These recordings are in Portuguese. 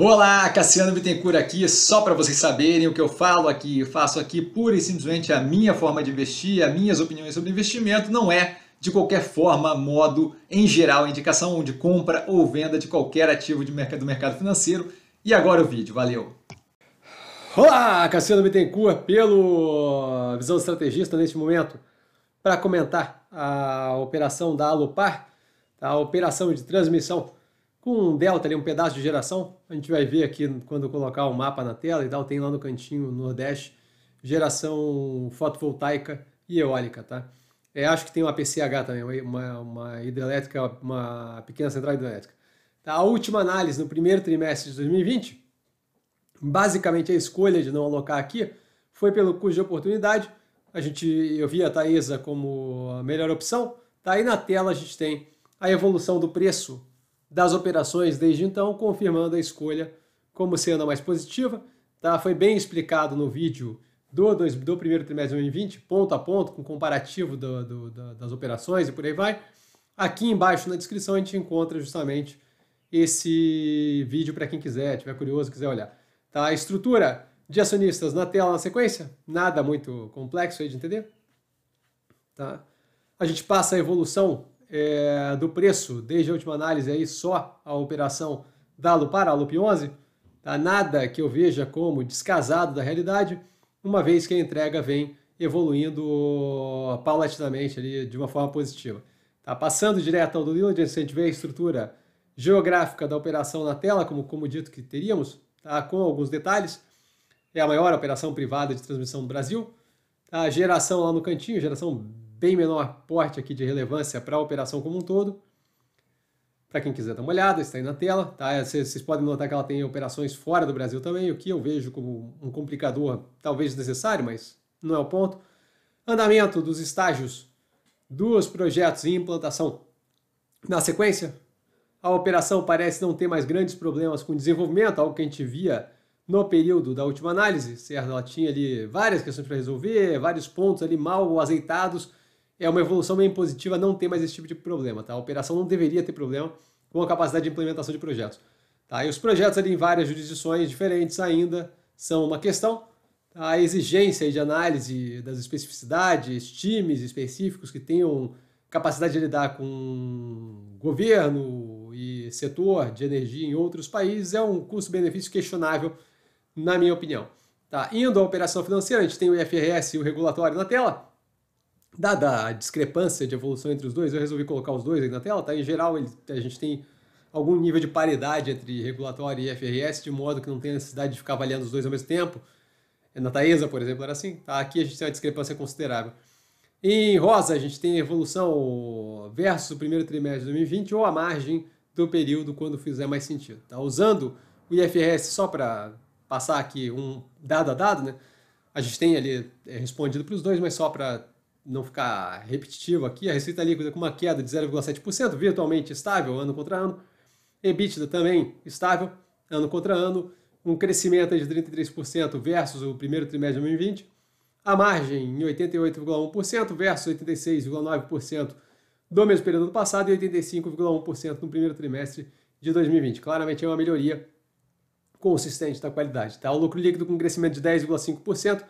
Olá, Cassiano Bittencourt aqui, só para vocês saberem o que eu falo aqui, eu faço aqui pura e simplesmente a minha forma de investir, as minhas opiniões sobre investimento, não é de qualquer forma, modo, em geral, indicação de compra ou venda de qualquer ativo de mercado, do mercado financeiro. E agora o vídeo, valeu! Olá, Cassiano Bittencourt, pelo Visão Estrategista neste momento, para comentar a operação da Alupar, a operação de transmissão com um delta ali, um pedaço de geração. A gente vai ver aqui quando colocar o mapa na tela e tal, tem lá no cantinho, no Nordeste, geração fotovoltaica e eólica, tá? É, acho que tem uma PCH também, uma, uma hidrelétrica, uma pequena central hidrelétrica. Tá, a última análise no primeiro trimestre de 2020, basicamente a escolha de não alocar aqui foi pelo custo de oportunidade. A gente, eu vi a Taesa como a melhor opção. Tá aí na tela a gente tem a evolução do preço das operações desde então, confirmando a escolha como sendo a mais positiva. Tá? Foi bem explicado no vídeo do, do, do primeiro trimestre de 2020, ponto a ponto, com comparativo do, do, das operações e por aí vai. Aqui embaixo na descrição a gente encontra justamente esse vídeo para quem quiser, tiver curioso, quiser olhar. Tá? A estrutura de acionistas na tela na sequência, nada muito complexo aí de entender. Tá? A gente passa a evolução é, do preço, desde a última análise aí, só a operação da Lupara, a Lup 11, tá? nada que eu veja como descasado da realidade, uma vez que a entrega vem evoluindo paulatinamente ali de uma forma positiva. Tá? Passando direto ao do diligence, a gente vê a estrutura geográfica da operação na tela, como, como dito que teríamos, tá? com alguns detalhes. É a maior operação privada de transmissão do Brasil. A tá? geração lá no cantinho, geração bem menor porte aqui de relevância para a operação como um todo. Para quem quiser dar uma olhada, está aí na tela. Tá? É, vocês podem notar que ela tem operações fora do Brasil também, o que eu vejo como um complicador talvez necessário, mas não é o ponto. Andamento dos estágios dos projetos e implantação. Na sequência, a operação parece não ter mais grandes problemas com desenvolvimento, algo que a gente via no período da última análise, certo? Ela tinha ali várias questões para resolver, vários pontos ali mal azeitados, é uma evolução bem positiva não ter mais esse tipo de problema, tá? A operação não deveria ter problema com a capacidade de implementação de projetos. Tá? E os projetos ali em várias jurisdições diferentes ainda são uma questão. Tá? A exigência de análise das especificidades, times específicos que tenham capacidade de lidar com governo e setor de energia em outros países é um custo-benefício questionável, na minha opinião. Tá? Indo à operação financeira, a gente tem o IFRS e o regulatório na tela. Dada a discrepância de evolução entre os dois, eu resolvi colocar os dois aí na tela, tá? Em geral, ele, a gente tem algum nível de paridade entre regulatório e FRS, de modo que não tem necessidade de ficar avaliando os dois ao mesmo tempo. É, na Taesa, por exemplo, era assim. Tá? Aqui a gente tem uma discrepância considerável. Em rosa, a gente tem evolução versus o primeiro trimestre de 2020 ou a margem do período quando fizer mais sentido. Tá? Usando o IFRS só para passar aqui um dado a dado, né? a gente tem ali é respondido para os dois, mas só para não ficar repetitivo aqui, a receita líquida com uma queda de 0,7%, virtualmente estável ano contra ano. EBITDA também estável ano contra ano, um crescimento de 33% versus o primeiro trimestre de 2020. A margem em 88,1% versus 86,9% do mesmo período do passado e 85,1% no primeiro trimestre de 2020. Claramente é uma melhoria consistente da qualidade. Tá? O lucro líquido com crescimento de 10,5%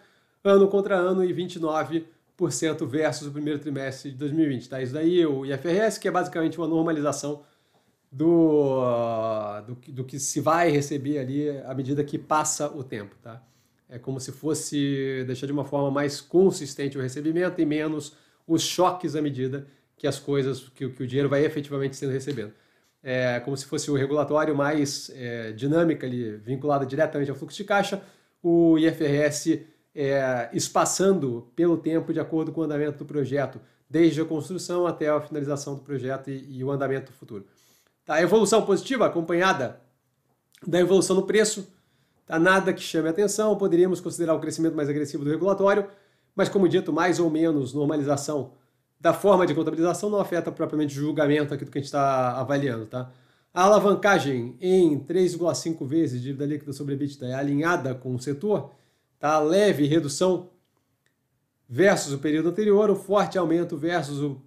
ano contra ano e 29% 0,5% versus o primeiro trimestre de 2020. Tá? Isso daí o IFRS, que é basicamente uma normalização do, do, do, que se vai receber ali à medida que passa o tempo. Tá? É como se fosse deixar de uma forma mais consistente o recebimento e menos os choques à medida que as coisas, que, que o dinheiro vai efetivamente sendo recebendo. É como se fosse o regulatório mais é, dinâmica ali, vinculado diretamente ao fluxo de caixa, o IFRS é, espaçando pelo tempo de acordo com o andamento do projeto, desde a construção até a finalização do projeto e, e o andamento futuro. Tá, a evolução positiva acompanhada da evolução no preço, tá, nada que chame atenção, poderíamos considerar o crescimento mais agressivo do regulatório, mas como dito, mais ou menos normalização da forma de contabilização não afeta propriamente o julgamento aqui do que a gente está avaliando, tá? A alavancagem em 3,5 vezes dívida líquida sobre EBITDA é alinhada com o setor, Tá? Leve redução versus o período anterior, o forte aumento versus o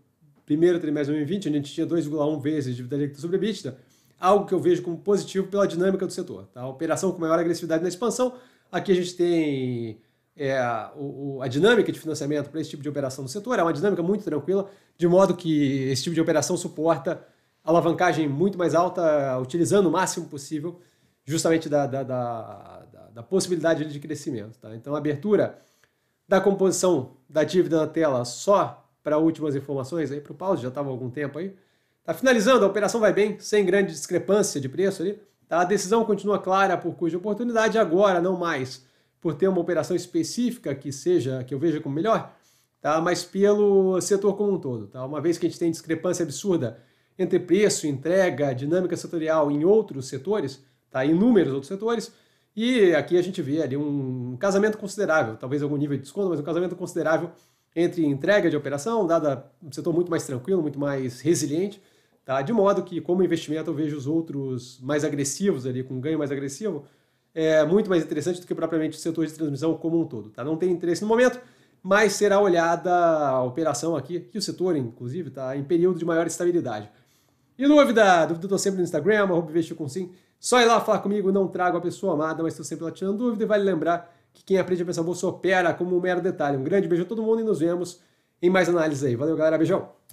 primeiro trimestre de 2020, onde a gente tinha 2,1 vezes dívida líquida sobre EBITDA, algo que eu vejo como positivo pela dinâmica do setor. Tá? A operação com maior agressividade na expansão, aqui a gente tem é, o, o, a dinâmica de financiamento para esse tipo de operação no setor, é uma dinâmica muito tranquila, de modo que esse tipo de operação suporta alavancagem muito mais alta, utilizando o máximo possível justamente da, da, da, da possibilidade de crescimento. Tá? Então, a abertura da composição da dívida na tela só para últimas informações, aí para o pause, já estava há algum tempo aí. Está finalizando, a operação vai bem, sem grande discrepância de preço ali. Tá? A decisão continua clara por cuja oportunidade, agora não mais por ter uma operação específica que seja, que eu veja como melhor, tá? mas pelo setor como um todo. Tá? Uma vez que a gente tem discrepância absurda entre preço, entrega, dinâmica setorial em outros setores, tá? inúmeros outros setores, e aqui a gente vê ali um casamento considerável, talvez algum nível de desconto, mas um casamento considerável entre entrega de operação, dada um setor muito mais tranquilo, muito mais resiliente, tá? de modo que, como investimento, eu vejo os outros mais agressivos ali, com ganho mais agressivo, é muito mais interessante do que propriamente o setor de transmissão como um todo. Tá? Não tem interesse no momento, mas será olhada a operação aqui, que o setor, inclusive, está em período de maior estabilidade. E dúvida? Dúvida eu tô sempre no Instagram, arroba sim. Só ir lá falar comigo, não trago a pessoa amada, mas estou sempre lá tirando dúvida. E vale lembrar que quem aprende a pensar bolsa opera como um mero detalhe. Um grande beijo a todo mundo e nos vemos em mais análises aí. Valeu, galera. Beijão!